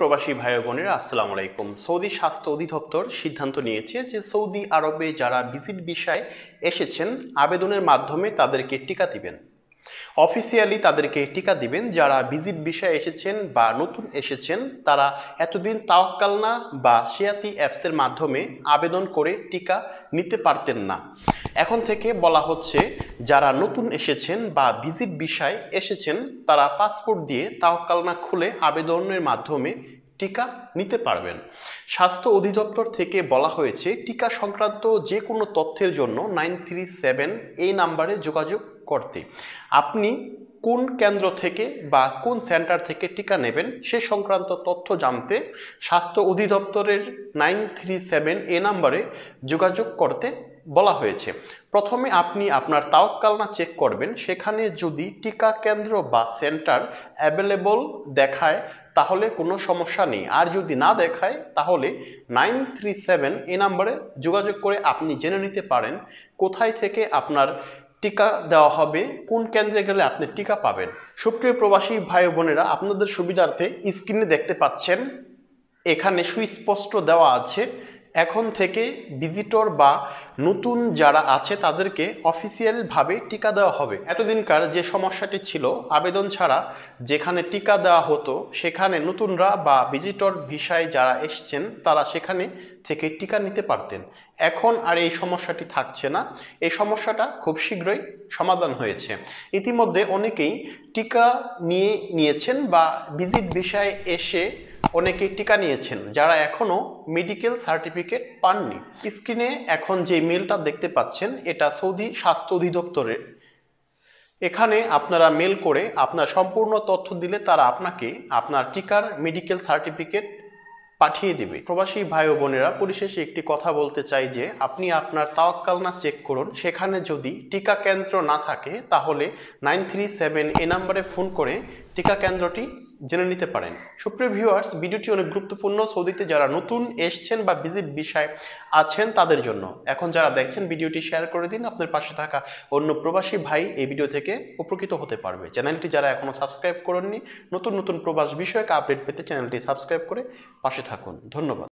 প্রবাসী ভাই বোনেরা আসসালামু আলাইকুম সৌদি স্বাস্থ্য অধিদপ্তর সিদ্ধান্ত নিয়েছে যে সৌদি আরবে যারা ভিজিট বিষয়ে এসেছেন আবেদনের মাধ্যমে তাদেরকে টিকা দিবেন অফিসিয়ালি তাদেরকে টিকা দিবেন যারা ভিজিট বিষয়ে এসেছেন বা নতুন এসেছেন তারা এতদিন তাওকালনা বা সিয়াতি অ্যাপসের মাধ্যমে আবেদন করে টিকা নিতে পারতেন না এখন থেকে বলা হচ্ছে যারা নতুন এসেছেন বা ভিজিট বিষয় এসেছেন তারা পাসপোর্ট দিয়ে তাওকালনা খুলে আবেদনের মাধ্যমে টিকা নিতে পারবেন স্বাস্থ্য অধিদপ্তর থেকে বলা হয়েছে টিকা সংক্রান্ত যে কোনো তথ্যের জন্য নাইন থ্রি সেভেন এই নাম্বারে যোগাযোগ করতে আপনি কোন কেন্দ্র থেকে বা কোন সেন্টার থেকে টিকা নেবেন সে সংক্রান্ত তথ্য জানতে স্বাস্থ্য অধিদপ্তরের নাইন থ্রি সেভেন এ নাম্বারে যোগাযোগ করতে বলা হয়েছে প্রথমে আপনি আপনার তাওকালনা চেক করবেন সেখানে যদি টিকা কেন্দ্র বা সেন্টার অ্যাভেলেবল দেখায় তাহলে কোনো সমস্যা নেই আর যদি না দেখায় তাহলে নাইন থ্রি সেভেন এ নাম্বারে যোগাযোগ করে আপনি জেনে নিতে পারেন কোথায় থেকে আপনার টিকা দেওয়া হবে কোন কেন্দ্রে গেলে আপনি টিকা পাবেন সুপ্রিয় প্রবাসী ভাই বোনেরা আপনাদের সুবিধার্থে স্ক্রিনে দেখতে পাচ্ছেন এখানে সুস্পষ্ট দেওয়া আছে এখন থেকে ভিজিটর বা নতুন যারা আছে তাদেরকে অফিসিয়ালভাবে টিকা দেওয়া হবে এতদিনকার যে সমস্যাটি ছিল আবেদন ছাড়া যেখানে টিকা দেওয়া হতো সেখানে নতুনরা বা ভিজিটর ভিসায় যারা এসছেন তারা সেখানে থেকে টিকা নিতে পারতেন এখন আর এই সমস্যাটি থাকছে না এই সমস্যাটা খুব শীঘ্রই সমাধান হয়েছে ইতিমধ্যে অনেকেই টিকা নিয়ে নিয়েছেন বা ভিজিট ভিসায় এসে অনেকেই টিকা নিয়েছেন যারা এখনও মেডিকেল সার্টিফিকেট পাননি স্ক্রিনে এখন যে মেলটা দেখতে পাচ্ছেন এটা সৌদি স্বাস্থ্য অধিদপ্তরের এখানে আপনারা মেল করে আপনার সম্পূর্ণ তথ্য দিলে তারা আপনাকে আপনার টিকার মেডিকেল সার্টিফিকেট পাঠিয়ে দেবে প্রবাসী ভাই ও বোনেরা পরিশেষে একটি কথা বলতে চাই যে আপনি আপনার তাওয়াক্কালনা চেক করুন সেখানে যদি টিকা কেন্দ্র না থাকে তাহলে নাইন থ্রি সেভেন এ নাম্বারে ফোন করে টিকা কেন্দ্রটি জেনে নিতে পারেন সুপ্রিয় ভিউয়ার্স ভিডিওটি অনেক গুরুত্বপূর্ণ সৌদিতে যারা নতুন এসছেন বা ভিজিট বিষয় আছেন তাদের জন্য এখন যারা দেখছেন ভিডিওটি শেয়ার করে দিন আপনার পাশে থাকা অন্য প্রবাসী ভাই এই ভিডিও থেকে উপকৃত হতে পারবে চ্যানেলটি যারা এখনও সাবস্ক্রাইব করেননি নতুন নতুন প্রবাস বিষয়ক আপডেট পেতে চ্যানেলটি সাবস্ক্রাইব করে পাশে থাকুন ধন্যবাদ